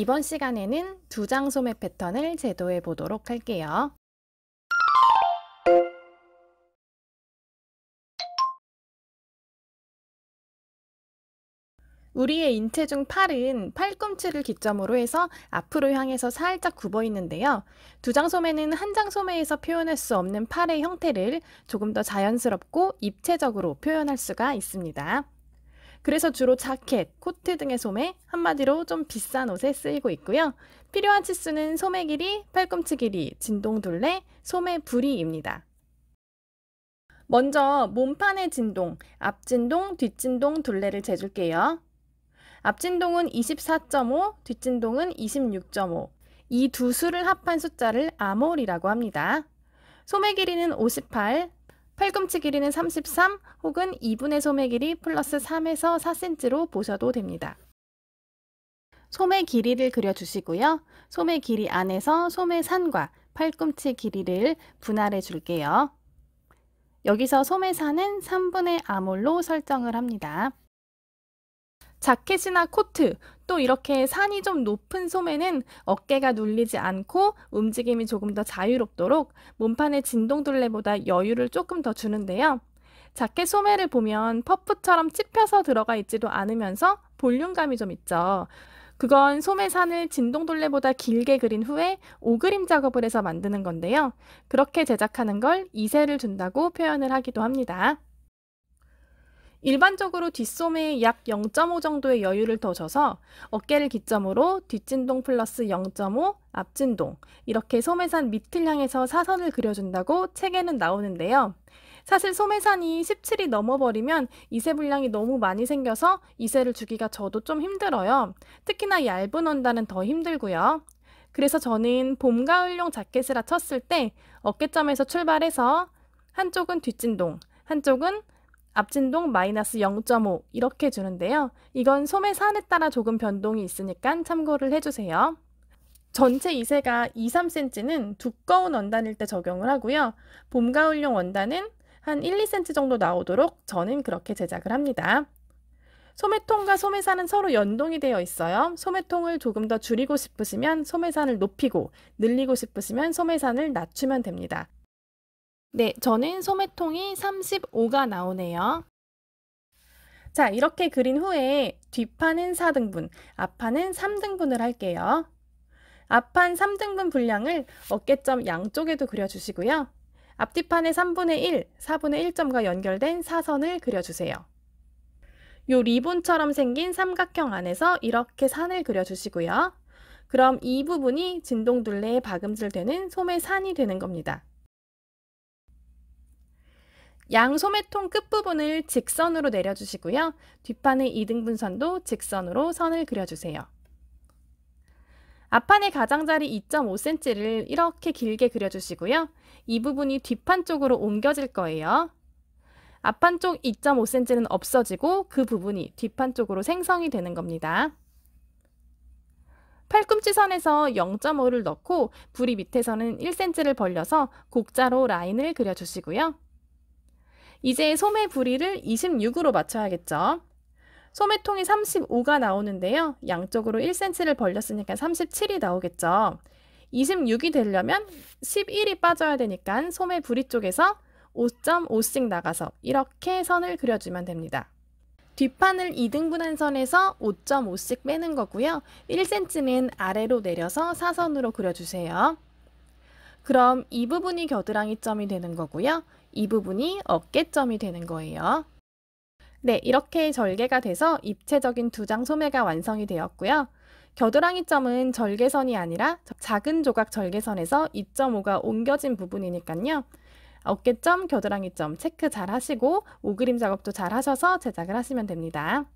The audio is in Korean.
이번 시간에는 두 장 소매 패턴을 제도해 보도록 할게요. 우리의 인체 중 팔은 팔꿈치를 기점으로 해서 앞으로 향해서 살짝 굽어 있는데요. 두 장 소매는 한 장 소매에서 표현할 수 없는 팔의 형태를 조금 더 자연스럽고 입체적으로 표현할 수가 있습니다. 그래서 주로 자켓, 코트 등의 소매, 한마디로 좀 비싼 옷에 쓰이고 있고요. 필요한 치수는 소매 길이, 팔꿈치 길이, 진동 둘레, 소매 부리입니다. 먼저 몸판의 진동, 앞진동, 뒷진동 둘레를 재줄게요. 앞진동은 24.5, 뒷진동은 26.5. 이 두 수를 합한 숫자를 아몰이라고 합니다. 소매 길이는 58, 팔꿈치 길이는 33 혹은 2분의 소매 길이 플러스 3에서 4cm로 보셔도 됩니다. 소매 길이를 그려주시고요. 소매 길이 안에서 소매 산과 팔꿈치 길이를 분할해 줄게요. 여기서 소매산은 3분의 아몰로 설정을 합니다. 자켓이나 코트, 또 이렇게 산이 좀 높은 소매는 어깨가 눌리지 않고 움직임이 조금 더 자유롭도록 몸판의 진동둘레보다 여유를 조금 더 주는데요. 자켓 소매를 보면 퍼프처럼 찝혀서 들어가 있지도 않으면서 볼륨감이 좀 있죠. 그건 소매산을 진동돌레보다 길게 그린 후에 오그림 작업을 해서 만드는 건데요. 그렇게 제작하는 걸 이세를 준다고 표현을 하기도 합니다. 일반적으로 뒷소매에 약 0.5 정도의 여유를 더 줘서 어깨를 기점으로 뒷진동 플러스 0.5 앞진동 이렇게 소매산 밑을 향해서 사선을 그려준다고 책에는 나오는데요. 사실 소매산이 17이 넘어버리면 이세 분량이 너무 많이 생겨서 이세를 주기가 저도 좀 힘들어요. 특히나 얇은 원단은 더 힘들고요. 그래서 저는 봄, 가을용 자켓을라 쳤을 때 어깨점에서 출발해서 한쪽은 뒷진동, 한쪽은 앞진동 마이너스 0.5 이렇게 주는데요. 이건 소매 산에 따라 조금 변동이 있으니까 참고를 해주세요. 전체 2세가 2, 3cm는 두꺼운 원단일 때 적용을 하고요. 봄, 가을용 원단은 한 1, 2cm 정도 나오도록 저는 그렇게 제작을 합니다. 소매통과 소매산은 서로 연동이 되어 있어요. 소매통을 조금 더 줄이고 싶으시면 소매산을 높이고 늘리고 싶으시면 소매산을 낮추면 됩니다. 네, 저는 소매통이 35가 나오네요. 자, 이렇게 그린 후에 뒷판은 4등분, 앞판은 3등분을 할게요. 앞판 3등분 분량을 어깨점 양쪽에도 그려주시고요. 앞뒤판의 3분의 1, 4분의 1점과 연결된 사선을 그려주세요. 요 리본처럼 생긴 삼각형 안에서 이렇게 산을 그려주시고요. 그럼 이 부분이 진동둘레에 박음질되는 소매산이 되는 겁니다. 양 소매통 끝부분을 직선으로 내려주시고요. 뒷판의 2등분선도 직선으로 선을 그려주세요. 앞판의 가장자리 2.5cm를 이렇게 길게 그려주시고요. 이 부분이 뒷판 쪽으로 옮겨질 거예요. 앞판 쪽 2.5cm는 없어지고 그 부분이 뒷판 쪽으로 생성이 되는 겁니다. 팔꿈치 선에서 0.5를 넣고 부리 밑에서는 1cm를 벌려서 곡자로 라인을 그려주시고요. 이제 소매 부리를 26으로 맞춰야겠죠. 소매통이 35가 나오는데요. 양쪽으로 1cm를 벌렸으니까 37이 나오겠죠. 26이 되려면 11이 빠져야 되니까 소매 부리 쪽에서 5.5씩 나가서 이렇게 선을 그려주면 됩니다. 뒷판을 2등분한 선에서 5.5씩 빼는 거고요. 1cm는 아래로 내려서 사선으로 그려주세요. 그럼 이 부분이 겨드랑이점이 되는 거고요. 이 부분이 어깨점이 되는 거예요. 네, 이렇게 절개가 돼서 입체적인 두 장 소매가 완성이 되었고요. 겨드랑이점은 절개선이 아니라 작은 조각 절개선에서 2.5가 옮겨진 부분이니까요. 어깨점, 겨드랑이점 체크 잘 하시고 오그림 작업도 잘 하셔서 제작을 하시면 됩니다.